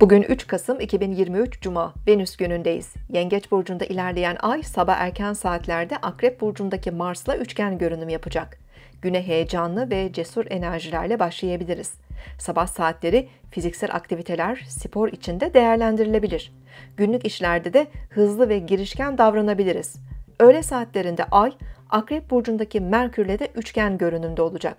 Bugün 3 Kasım 2023 Cuma, Venüs günündeyiz. Yengeç burcunda ilerleyen ay sabah erken saatlerde Akrep burcundaki Mars'la üçgen görünüm yapacak. Güne heyecanlı ve cesur enerjilerle başlayabiliriz. Sabah saatleri fiziksel aktiviteler spor içinde değerlendirilebilir. Günlük işlerde de hızlı ve girişken davranabiliriz. Öğle saatlerinde ay Akrep burcundaki Merkür'le de üçgen görünümde olacak.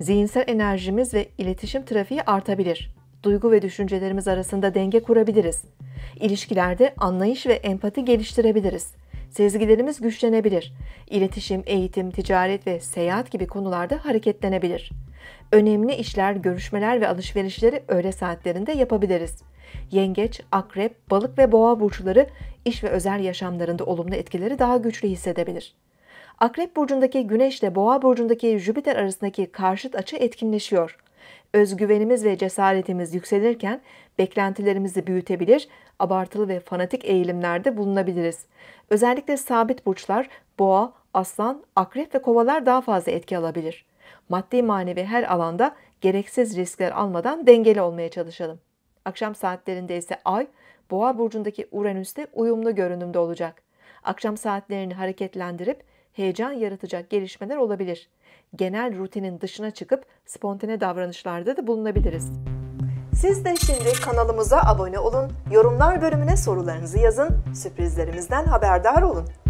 Zihinsel enerjimiz ve iletişim trafiği artabilir duygu ve düşüncelerimiz arasında denge kurabiliriz. İlişkilerde anlayış ve empati geliştirebiliriz. Sezgilerimiz güçlenebilir. İletişim, eğitim, ticaret ve seyahat gibi konularda hareketlenebilir. Önemli işler, görüşmeler ve alışverişleri öğle saatlerinde yapabiliriz. Yengeç, akrep, balık ve boğa burçları iş ve özel yaşamlarında olumlu etkileri daha güçlü hissedebilir. Akrep burcundaki Güneş ile Boğa burcundaki Jüpiter arasındaki karşıt açı etkinleşiyor özgüvenimiz ve cesaretimiz yükselirken beklentilerimizi büyütebilir, abartılı ve fanatik eğilimlerde bulunabiliriz. Özellikle sabit burçlar, boğa, aslan, akrep ve kovalar daha fazla etki alabilir. Maddi manevi her alanda gereksiz riskler almadan dengeli olmaya çalışalım. Akşam saatlerinde ise ay, boğa burcundaki Uranüs'te uyumlu görünümde olacak. Akşam saatlerini hareketlendirip heyecan yaratacak gelişmeler olabilir. Genel rutinin dışına çıkıp spontane davranışlarda da bulunabiliriz. Siz de şimdi kanalımıza abone olun, yorumlar bölümüne sorularınızı yazın, sürprizlerimizden haberdar olun.